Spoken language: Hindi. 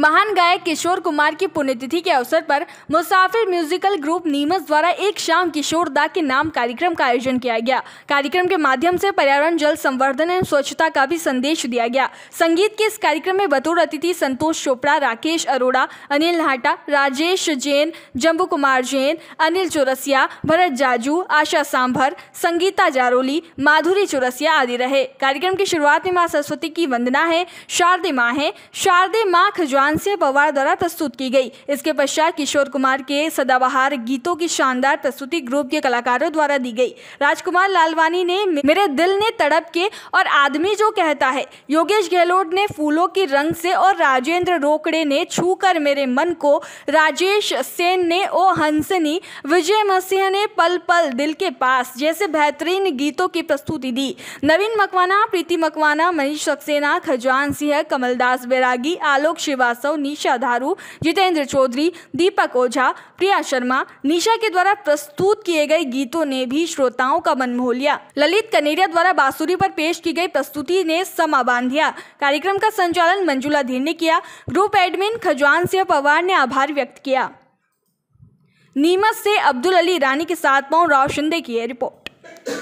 महान गायक किशोर कुमार की पुण्यतिथि के अवसर पर मुसाफिर म्यूजिकल ग्रुप नीमस द्वारा एक शाम किशोर दा के नाम कार्यक्रम का आयोजन किया गया कार्यक्रम के माध्यम से पर्यावरण जल संवर्धन एवं स्वच्छता का भी संदेश दिया गया संगीत के इस कार्यक्रम में बतौर अतिथि संतोष चोपड़ा राकेश अरोड़ा अनिल नाहटा राजेश जैन जम्बू कुमार जैन अनिल चौरसिया भरत जाजू आशा सांभर संगीता जारोली माधुरी चौरसिया आदि रहे कार्यक्रम की शुरुआत में माँ सरस्वती की वंदना है शारदे माँ है शारदे माँ खजान मानसिंह पवार द्वारा प्रस्तुत की गई इसके पश्चात किशोर कुमार के सदाबहार गीतों की शानदार प्रस्तुति ग्रुप के कलाकारों द्वारा दी गई राजकुमार लालवानी ने मेरे दिल ने तड़प के और आदमी जो कहता है योगेश गहलोत ने फूलों की रंग से और राजेंद्र रोकड़े ने छू मेरे मन को राजेश सेन ने ओ हंसनी विजय मसीह ने पल पल दिल के पास जैसे बेहतरीन गीतों की प्रस्तुति दी नवीन मकवाना प्रीति मकवाना मनीष सक्सेना खजान सिंह कमलदास बैरागी आलोक शिवा श्रीवास्तव निशा धारू जितेंद्र चौधरी दीपक ओझा प्रिया शर्मा निशा के द्वारा प्रस्तुत किए गए गीतों ने भी श्रोताओं का मन मोह लिया ललित कनेरिया द्वारा बांसुरी पर पेश की गई प्रस्तुति ने समा बांध दिया कार्यक्रम का संचालन मंजुला धीर ने किया ग्रुप एडमिन खजवान सिंह पवार ने आभार व्यक्त किया नीमच से अब्दुल अली रानी के साथ पाऊ राव शिंदे की रिपोर्ट